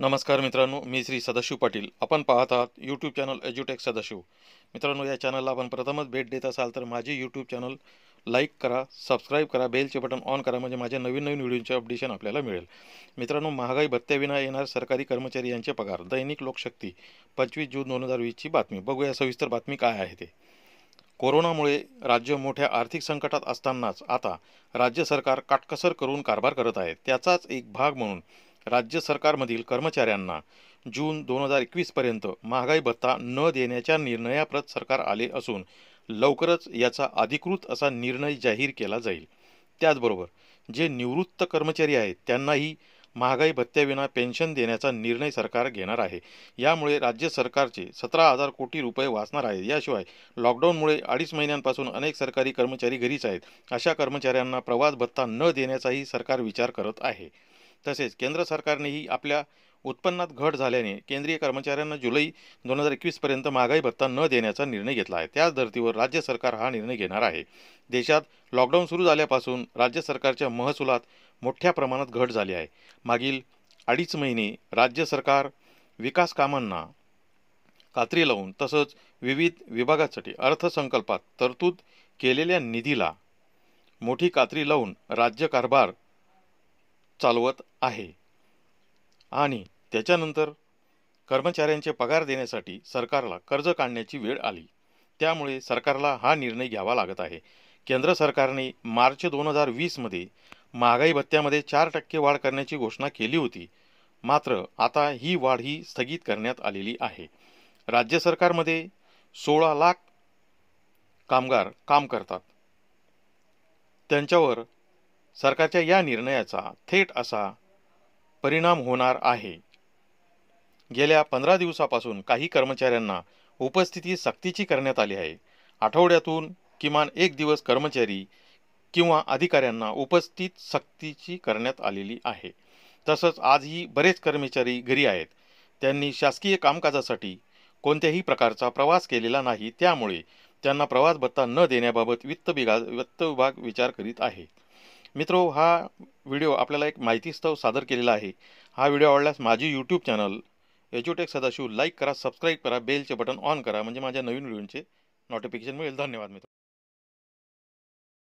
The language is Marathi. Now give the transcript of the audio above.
नमस्कार मित्रांनो मी श्री सदाशिव पाटील आपण पाहत आहात यूट्यूब चॅनल एज्युटेक सदाशिव मित्रांनो या चॅनलला आपण प्रथमच भेट देत असाल तर माझे यूट्यूब चॅनल लाईक करा सबस्क्राईब करा बेलचे बटन ऑन करा म्हणजे माझ्या नवीन नवीन व्हिडिओचे अपडेशन आपल्याला मिळेल मित्रांनो महागाई भत्त्याविना येणार सरकारी कर्मचारी यांचे पगार दैनिक लोकशक्ती पंचवीस जून दोन हजार वीसची बातमी बघूया सविस्तर बातमी काय आहे ते कोरोनामुळे राज्य मोठ्या आर्थिक संकटात असतानाच आता राज्य सरकार काटकसर करून कारभार करत आहे त्याचाच एक भाग म्हणून राज्य सरकारमधील कर्मचाऱ्यांना जून दोन हजार एकवीसपर्यंत महागाई भत्ता न देण्याच्या निर्णयाप्रत सरकार आले असून लवकरच याचा अधिकृत असा निर्णय जाहीर केला जाईल त्याचबरोबर जे निवृत्त कर्मचारी आहेत त्यांनाही महागाई भत्त्याविना पेन्शन देण्याचा निर्णय सरकार घेणार आहे यामुळे राज्य सरकारचे सतरा हजार कोटी रुपये वाचणार आहेत याशिवाय लॉकडाऊनमुळे अडीच महिन्यांपासून अनेक सरकारी कर्मचारी घरीच आहेत अशा कर्मचाऱ्यांना प्रवास भत्ता न देण्याचाही सरकार विचार करत आहे तसेच केंद्र सरकारनेही आपल्या उत्पन्नात घट झाल्याने केंद्रीय कर्मचाऱ्यांना जुलै दोन हजार एकवीसपर्यंत महागाई भत्ता न देण्याचा निर्णय घेतला आहे त्याच धर्तीवर राज्य सरकार हा निर्णय घेणार आहे देशात लॉकडाऊन सुरू झाल्यापासून राज्य सरकारच्या महसुलात मोठ्या प्रमाणात घट झाली आहे मागील अडीच महिने राज्य सरकार विकास कामांना कात्री लावून तसंच विविध विभागासाठी अर्थसंकल्पात तरतूद केलेल्या निधीला मोठी कात्री लावून राज्यकारभार चालवत आहे आणि त्याच्यानंतर कर्मचाऱ्यांचे पगार देण्यासाठी सरकारला कर्ज काढण्याची वेळ आली त्यामुळे सरकारला हा निर्णय घ्यावा लागत आहे केंद्र सरकारने मार्च दोन हजार वीसमध्ये महागाई भत्त्यामध्ये चार टक्के वाढ करण्याची घोषणा केली होती मात्र आता ही वाढ ही स्थगित करण्यात आलेली आहे राज्य सरकारमध्ये सोळा लाख कामगार काम करतात त्यांच्यावर सरकारच्या या निर्णयाचा थेट असा परिणाम होणार आहे गेल्या पंधरा दिवसापासून काही कर्मचाऱ्यांना उपस्थिती सक्तीची करण्यात आली आहे आठवड्यातून किमान एक दिवस कर्मचारी किंवा अधिकाऱ्यांना उपस्थित सक्तीची करण्यात आलेली आहे तसंच आजही बरेच कर्मचारी घरी आहेत त्यांनी शासकीय कामकाजासाठी कोणत्याही प्रकारचा प्रवास केलेला नाही त्यामुळे त्यांना प्रवास भत्ता न देण्याबाबत वित्त विभाग वित्त विभाग विचार करीत आहे मित्रो हा व्हिडिओ आपल्याला एक माहितीस्तव सादर केलेला आहे हा व्हिडिओ आवडल्यास माझी यूट्यूब चॅनल एज्युटेक सदाशिव लाईक करा सबस्क्राईब करा बेलचे बटन ऑन करा म्हणजे माझ्या नवीन व्हिडिओंचे नोटिफिकेशन मिळेल धन्यवाद मित्र